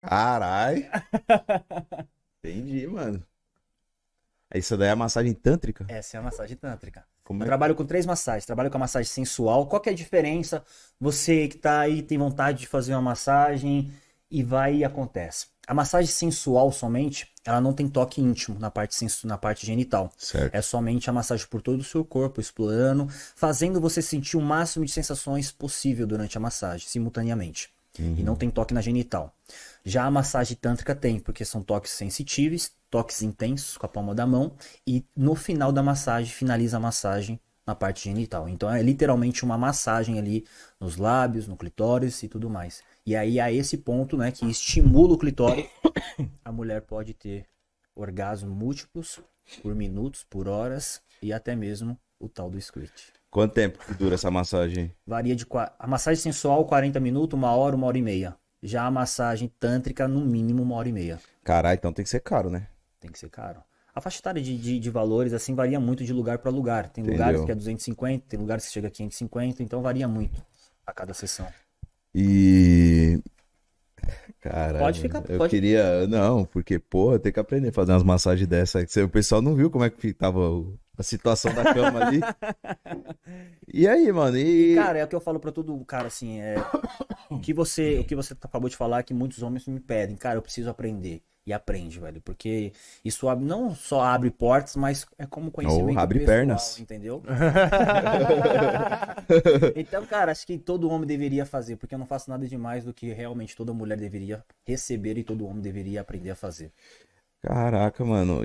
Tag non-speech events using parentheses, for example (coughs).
Carai. (laughs) Entendi, mano. Isso daí é a massagem tântrica? Essa é a massagem tântrica. Como eu é? trabalho é? com três massagens. Trabalho com a massagem sensual. Qual que é a diferença? Você que tá aí tem vontade de fazer uma massagem e vai e acontece. A massagem sensual somente, ela não tem toque íntimo na parte, na parte genital. Certo. É somente a massagem por todo o seu corpo, explorando, fazendo você sentir o máximo de sensações possível durante a massagem, simultaneamente. Uhum. E não uhum. tem toque na genital. Já a massagem tântrica tem, porque são toques sensitivos, toques intensos com a palma da mão. E no final da massagem, finaliza a massagem na parte genital. Então é literalmente uma massagem ali nos lábios, no clitóris e tudo mais. E aí a esse ponto, né, que estimula o clitóris, (coughs) a mulher pode ter orgasmos múltiplos por minutos, por horas e até mesmo o tal do squirt. Quanto tempo dura essa massagem? Varia de. A massagem sensual, 40 minutos, uma hora, uma hora e meia. Já a massagem tântrica, no mínimo, uma hora e meia. Caralho, então tem que ser caro, né? Tem que ser caro. A faixa etária de, de, de valores, assim, varia muito de lugar para lugar. Tem Entendeu. lugares que é 250, tem lugares que chega a 550, então varia muito a cada sessão. E. Cara, pode ficar, eu queria. Não, porque, porra, tem que aprender a fazer umas massagens dessa. O pessoal não viu como é que tava o a situação da cama ali. e aí, mano? E... e... cara, é o que eu falo para todo cara, assim, é o que você, o que você acabou de falar é que muitos homens me pedem, cara, eu preciso aprender. E aprende, velho, porque isso abre, não só abre portas, mas é como conhecimento Ou abre pessoal, pernas, entendeu? (laughs) então, cara, acho que todo homem deveria fazer, porque eu não faço nada demais do que realmente toda mulher deveria receber e todo homem deveria aprender a fazer. Caraca, mano.